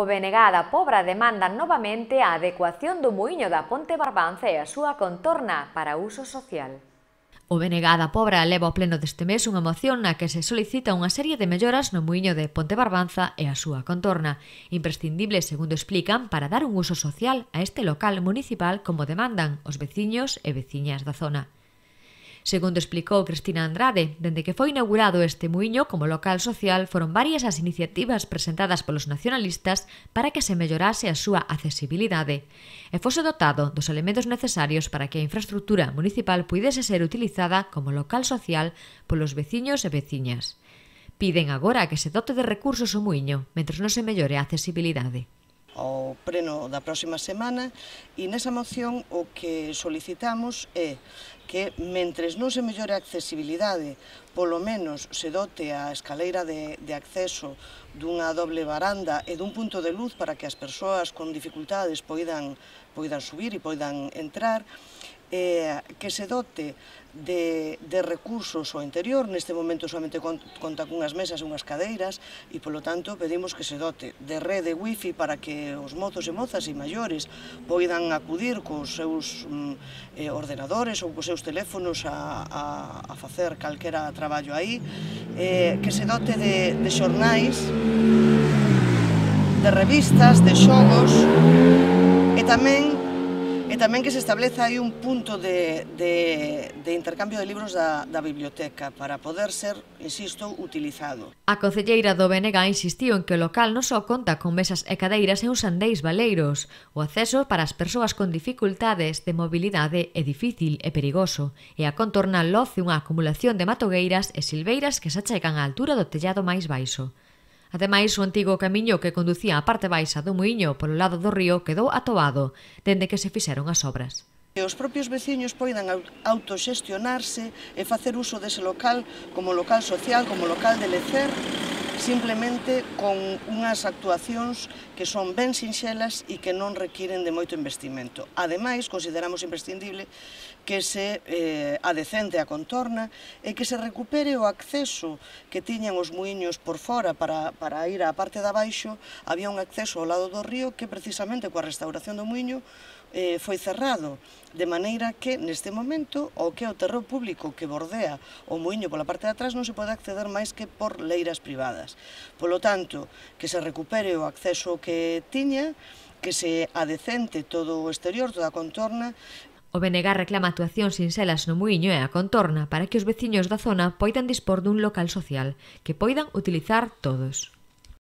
O BNG da Pobra demanda novamente a adecuación do muiño da Ponte Barbanza e a súa contorna para uso social. O BNG da Pobra leva ao pleno deste mes unha moción na que se solicita unha serie de melloras no muiño de Ponte Barbanza e a súa contorna, imprescindible, segundo explican, para dar un uso social a este local municipal como demandan os veciños e veciñas da zona. Segundo explicou Cristina Andrade, dende que foi inaugurado este muiño como local social foron varias as iniciativas presentadas polos nacionalistas para que se mellorase a súa accesibilidade e fose dotado dos elementos necesarios para que a infraestructura municipal puidese ser utilizada como local social polos veciños e veciñas. Piden agora que se dote de recursos o muiño, mentres non se mellore a accesibilidade ao pleno da próxima semana e nesa moción o que solicitamos é que mentres non se mellore a accesibilidade, polo menos se dote a escaleira de, de acceso dunha doble baranda e dun punto de luz para que as persoas con dificultades poidan, poidan subir e poidan entrar, eh, que se dote de, de recursos ao interior, neste momento solamente conta cunhas mesas e unhas cadeiras, e polo tanto pedimos que se dote de rede wifi para que os mozos e mozas e maiores poidan acudir cos seus mm, eh, ordenadores ou cos seus teléfonos a, a, a facer calquera traballo aí, eh, que se dote de, de xornais, de revistas, de xogos, e tamén e tamén que se estableza aí un punto de, de, de intercambio de libros da, da biblioteca para poder ser, insisto, utilizado. A concelleira do Benega insistiu en que o local non só conta con mesas e cadeiras e uns andeis baleiros. O acceso para as persoas con dificultades de mobilidade é difícil e perigoso e a contorna loce unha acumulación de matogueiras e silveiras que se achegan á altura do tellado máis baixo. Ademais, o antigo camiño que conducía á parte baixa do muiño polo lado do río quedou atobado dende que se fixeron as obras. Os propios veciños poidan autoxestionarse e facer uso dese local como local social, como local de lecer, simplemente con unhas actuacións que son ben sinxelas e que non requiren de moito investimento. Ademais, consideramos imprescindible que se eh, adecente a contorna e que se recupere o acceso que tiñan os muiños por fora para, para ir á parte de abaixo. Había un acceso ao lado do río que precisamente coa restauración do muiño eh, foi cerrado, de maneira que neste momento o que é o terreo público que bordea o muiño pola parte de atrás non se pode acceder máis que por leiras privadas. Polo tanto, que se recupere o acceso que tiña, que se adecente todo o exterior, toda a contorna, O BNG reclama actuacións selas no muiño e a contorna para que os veciños da zona poidan dispor dun local social que poidan utilizar todos.